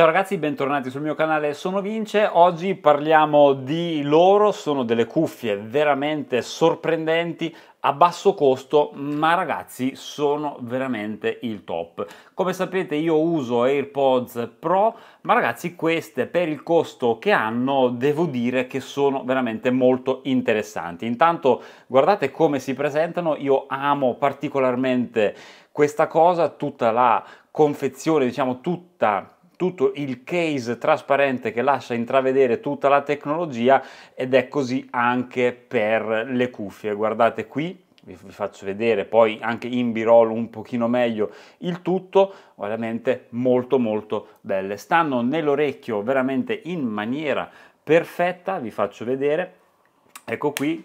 Ciao ragazzi, bentornati sul mio canale Sono Vince. Oggi parliamo di loro, sono delle cuffie veramente sorprendenti a basso costo, ma ragazzi, sono veramente il top. Come sapete, io uso AirPods Pro, ma ragazzi, queste per il costo che hanno, devo dire che sono veramente molto interessanti. Intanto, guardate come si presentano, io amo particolarmente questa cosa, tutta la confezione, diciamo tutta tutto il case trasparente che lascia intravedere tutta la tecnologia ed è così anche per le cuffie. Guardate qui vi faccio vedere poi anche in B-roll un pochino meglio il tutto, veramente molto molto belle. Stanno nell'orecchio veramente in maniera perfetta, vi faccio vedere, ecco qui,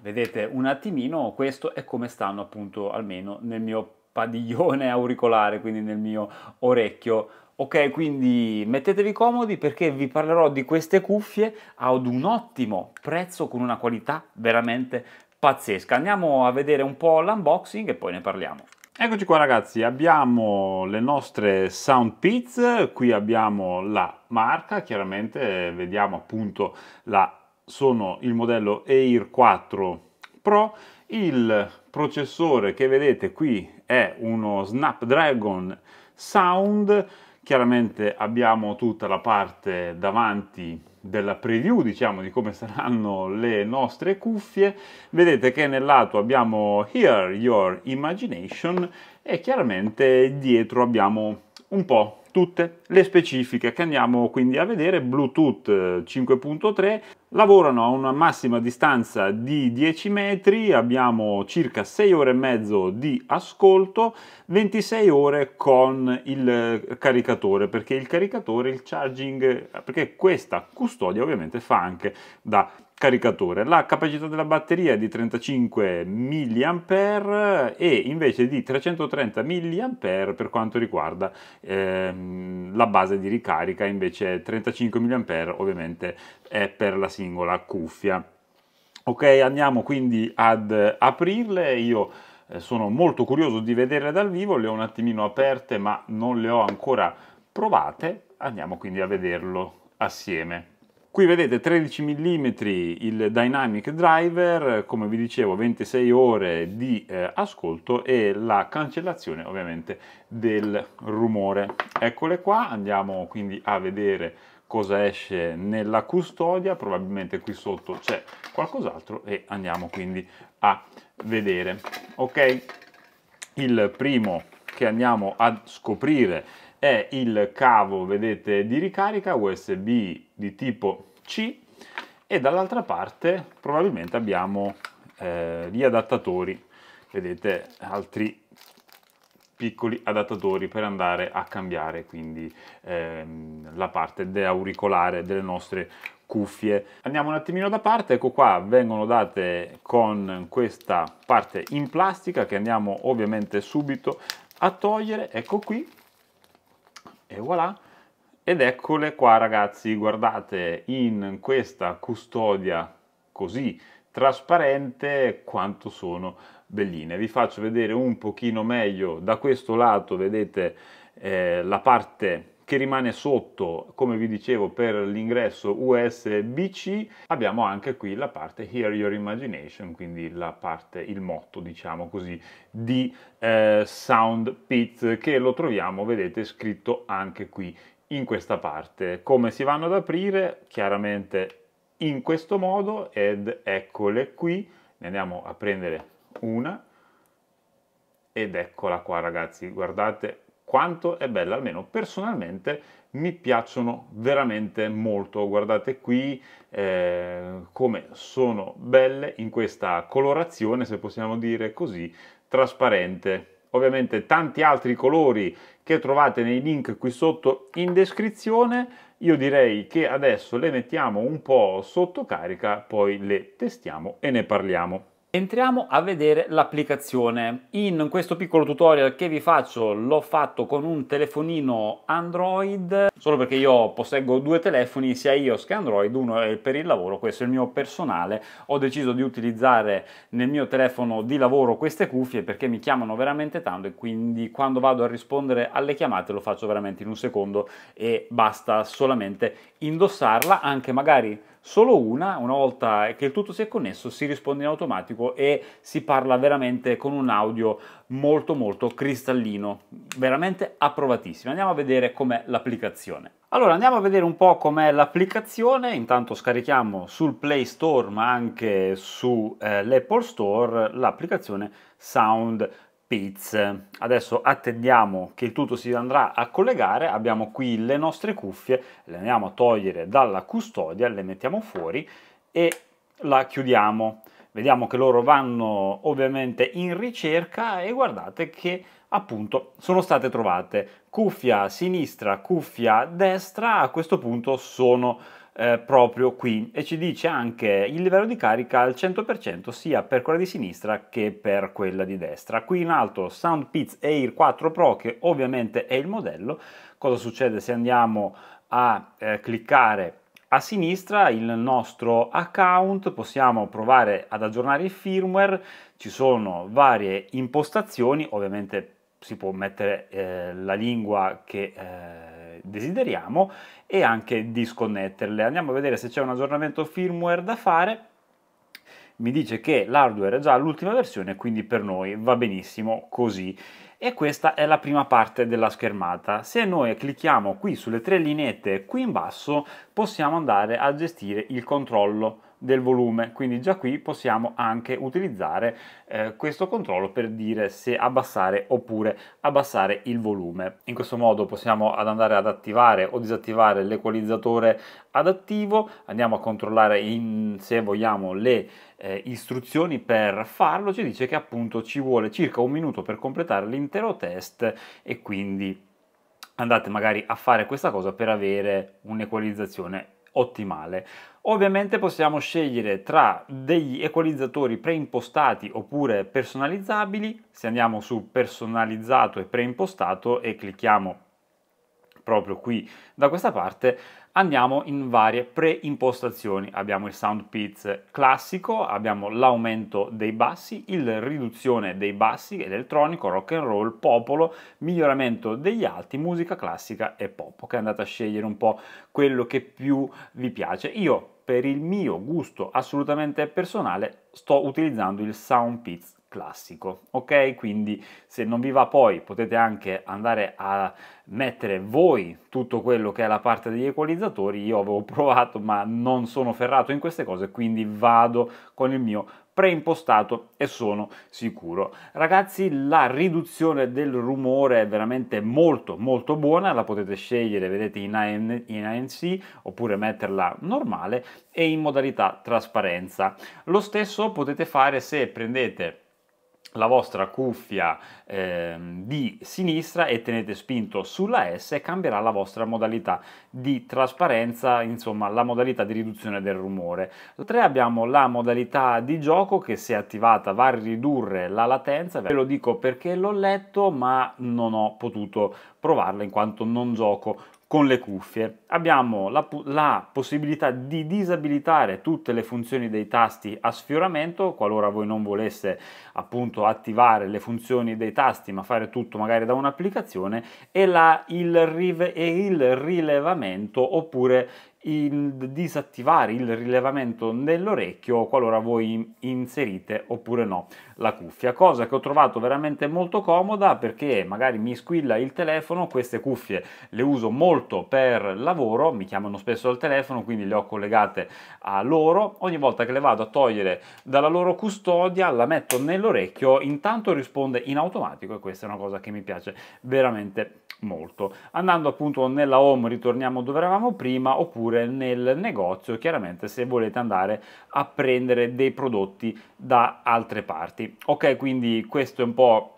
vedete un attimino, questo è come stanno appunto almeno nel mio padiglione auricolare, quindi nel mio orecchio Ok, quindi mettetevi comodi perché vi parlerò di queste cuffie ad un ottimo prezzo con una qualità veramente pazzesca. Andiamo a vedere un po' l'unboxing e poi ne parliamo. Eccoci qua ragazzi, abbiamo le nostre Sound Pits, qui abbiamo la marca, chiaramente vediamo appunto la, sono il modello Air 4 Pro, il processore che vedete qui è uno Snapdragon Sound Chiaramente abbiamo tutta la parte davanti della preview, diciamo, di come saranno le nostre cuffie. Vedete che nel lato abbiamo Hear Your Imagination e chiaramente dietro abbiamo un po' tutte le specifiche che andiamo quindi a vedere. Bluetooth 5.3 eh, lavorano a una massima distanza di 10 metri, abbiamo circa 6 ore e mezzo di ascolto, 26 ore con il eh, caricatore, perché il caricatore, il charging, eh, perché questa custodia ovviamente fa anche da caricatore. La capacità della batteria è di 35 mAh e invece di 330 mAh per quanto riguarda ehm, la base di ricarica, invece 35 mAh ovviamente è per la singola cuffia. Ok, andiamo quindi ad aprirle. Io eh, sono molto curioso di vederle dal vivo, le ho un attimino aperte ma non le ho ancora provate. Andiamo quindi a vederlo assieme. Qui vedete 13 mm il dynamic driver, come vi dicevo 26 ore di eh, ascolto e la cancellazione ovviamente del rumore. Eccole qua, andiamo quindi a vedere cosa esce nella custodia, probabilmente qui sotto c'è qualcos'altro e andiamo quindi a vedere. Ok, il primo che andiamo a scoprire è il cavo, vedete, di ricarica USB di tipo C e dall'altra parte probabilmente abbiamo eh, gli adattatori, vedete, altri piccoli adattatori per andare a cambiare quindi ehm, la parte deauricolare delle nostre cuffie. Andiamo un attimino da parte, ecco qua vengono date con questa parte in plastica che andiamo ovviamente subito a togliere, ecco qui e voilà. Ed eccole qua ragazzi, guardate in questa custodia così trasparente quanto sono belline. Vi faccio vedere un pochino meglio da questo lato, vedete eh, la parte che rimane sotto, come vi dicevo, per l'ingresso USB-C. Abbiamo anche qui la parte Hear Your Imagination, quindi la parte, il motto, diciamo così, di eh, Sound Pit, che lo troviamo, vedete, scritto anche qui in questa parte. Come si vanno ad aprire? Chiaramente in questo modo ed eccole qui. Ne andiamo a prendere una ed eccola qua ragazzi, guardate quanto è bella, almeno personalmente mi piacciono veramente molto. Guardate qui eh, come sono belle in questa colorazione, se possiamo dire così, trasparente. Ovviamente tanti altri colori che trovate nei link qui sotto in descrizione. Io direi che adesso le mettiamo un po' sotto carica, poi le testiamo e ne parliamo. Entriamo a vedere l'applicazione. In questo piccolo tutorial che vi faccio l'ho fatto con un telefonino Android, solo perché io posseggo due telefoni, sia iOS che Android, uno è per il lavoro, questo è il mio personale. Ho deciso di utilizzare nel mio telefono di lavoro queste cuffie perché mi chiamano veramente tanto e quindi quando vado a rispondere alle chiamate lo faccio veramente in un secondo e basta solamente indossarla, anche magari solo una, una volta che il tutto si è connesso si risponde in automatico e si parla veramente con un audio molto molto cristallino, veramente approvatissimo. Andiamo a vedere com'è l'applicazione. Allora andiamo a vedere un po' com'è l'applicazione, intanto scarichiamo sul Play Store ma anche sull'Apple eh, Store l'applicazione Sound Beats. Adesso attendiamo che il tutto si andrà a collegare, abbiamo qui le nostre cuffie, le andiamo a togliere dalla custodia, le mettiamo fuori e la chiudiamo. Vediamo che loro vanno ovviamente in ricerca e guardate che appunto sono state trovate cuffia sinistra, cuffia destra, a questo punto sono eh, proprio qui e ci dice anche il livello di carica al 100% sia per quella di sinistra che per quella di destra. Qui in alto Sound Pits Air 4 Pro che ovviamente è il modello. Cosa succede se andiamo a eh, cliccare a sinistra il nostro account, possiamo provare ad aggiornare il firmware, ci sono varie impostazioni, ovviamente si può mettere eh, la lingua che eh, desideriamo e anche disconnetterle. Andiamo a vedere se c'è un aggiornamento firmware da fare mi dice che l'hardware è già l'ultima versione, quindi per noi va benissimo così. E questa è la prima parte della schermata. Se noi clicchiamo qui sulle tre lineette qui in basso, possiamo andare a gestire il controllo del volume, quindi già qui possiamo anche utilizzare eh, questo controllo per dire se abbassare oppure abbassare il volume. In questo modo possiamo andare ad attivare o disattivare l'equalizzatore adattivo, andiamo a controllare in, se vogliamo le eh, istruzioni per farlo, ci dice che appunto ci vuole circa un minuto per completare l'intero test e quindi andate magari a fare questa cosa per avere un'equalizzazione ottimale. Ovviamente possiamo scegliere tra degli equalizzatori preimpostati oppure personalizzabili, se andiamo su personalizzato e preimpostato e clicchiamo proprio qui da questa parte, andiamo in varie preimpostazioni. Abbiamo il sound pitch classico, abbiamo l'aumento dei bassi, il riduzione dei bassi, elettronico, rock and roll, popolo, miglioramento degli alti, musica classica e pop. Ok, andate a scegliere un po' quello che più vi piace. Io per il mio gusto assolutamente personale sto utilizzando il sound pitch classico. Ok, quindi se non vi va poi potete anche andare a mettere voi tutto quello che è la parte degli equalizzatori. Io avevo provato, ma non sono ferrato in queste cose, quindi vado con il mio preimpostato e sono sicuro. Ragazzi, la riduzione del rumore è veramente molto molto buona, la potete scegliere, vedete in, AM, ANC oppure metterla normale e in modalità trasparenza. Lo stesso potete fare se prendete la vostra cuffia eh, di sinistra e tenete spinto sulla S cambierà la vostra modalità di trasparenza, insomma la modalità di riduzione del rumore. 3 abbiamo la modalità di gioco che se attivata va a ridurre la latenza, ve lo dico perché l'ho letto ma non ho potuto provarla in quanto non gioco con le cuffie abbiamo la, la, possibilità di disabilitare tutte le funzioni dei tasti a sfioramento qualora voi non voleste appunto attivare le funzioni dei tasti ma fare tutto magari da un'applicazione e, la, il, rive, e il rilevamento oppure il disattivare il rilevamento nell'orecchio qualora voi inserite oppure no la cuffia, cosa che ho trovato veramente molto comoda perché magari mi squilla il telefono, queste cuffie le uso molto per lavoro, mi chiamano spesso al telefono, quindi le ho collegate a loro, ogni volta che le vado a togliere dalla loro custodia la metto nell'orecchio, intanto risponde in automatico e questa è una cosa che mi piace veramente molto. Andando appunto nella home ritorniamo dove eravamo prima oppure oppure nel negozio, chiaramente se volete andare a prendere dei prodotti da altre parti. Ok, quindi questo è un po'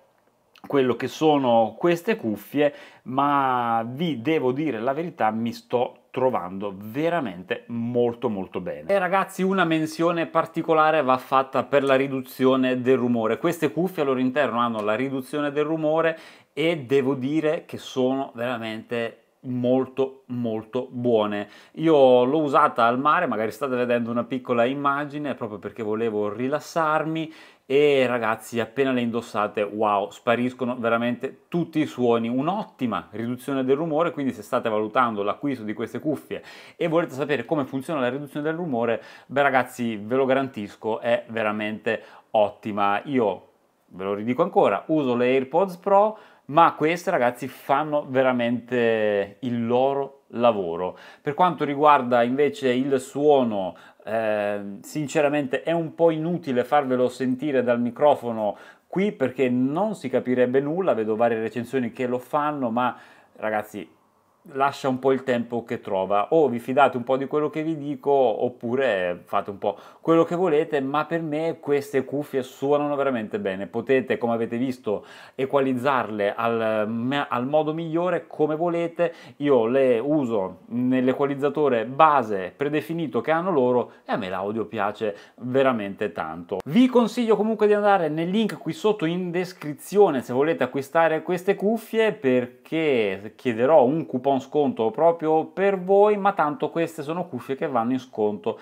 quello che sono queste cuffie, ma vi devo dire la verità, mi sto trovando veramente molto molto bene. E ragazzi una menzione particolare va fatta per la riduzione del rumore. Queste cuffie al loro interno hanno la riduzione del rumore e devo dire che sono veramente molto molto buone io l'ho usata al mare magari state vedendo una piccola immagine proprio perché volevo rilassarmi e ragazzi appena le indossate wow spariscono veramente tutti i suoni un'ottima riduzione del rumore quindi se state valutando l'acquisto di queste cuffie e volete sapere come funziona la riduzione del rumore beh ragazzi ve lo garantisco è veramente ottima io ve lo ridico ancora uso le AirPods Pro ma queste ragazzi fanno veramente il loro lavoro. Per quanto riguarda invece il suono, eh, sinceramente è un po' inutile farvelo sentire dal microfono qui perché non si capirebbe nulla, vedo varie recensioni che lo fanno, ma ragazzi lascia un po' il tempo che trova o vi fidate un po' di quello che vi dico oppure fate un po' quello che volete ma per me queste cuffie suonano veramente bene potete come avete visto equalizzarle al, al modo migliore come volete io le uso nell'equalizzatore base predefinito che hanno loro e a me l'audio piace veramente tanto vi consiglio comunque di andare nel link qui sotto in descrizione se volete acquistare queste cuffie perché chiederò un coupon buon sconto proprio per voi, ma tanto queste sono cuffie che vanno in sconto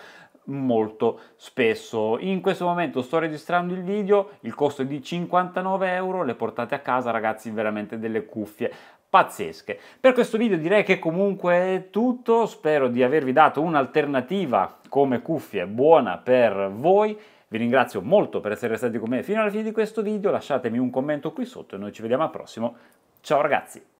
molto spesso. In questo momento sto registrando il video, il costo è di 59 euro, le portate a casa ragazzi veramente delle cuffie pazzesche. Per questo video direi che comunque è tutto, spero di avervi dato un'alternativa come cuffie buona per voi. Vi ringrazio molto per essere stati con me fino alla fine di questo video, lasciatemi un commento qui sotto e noi ci vediamo al prossimo. Ciao ragazzi!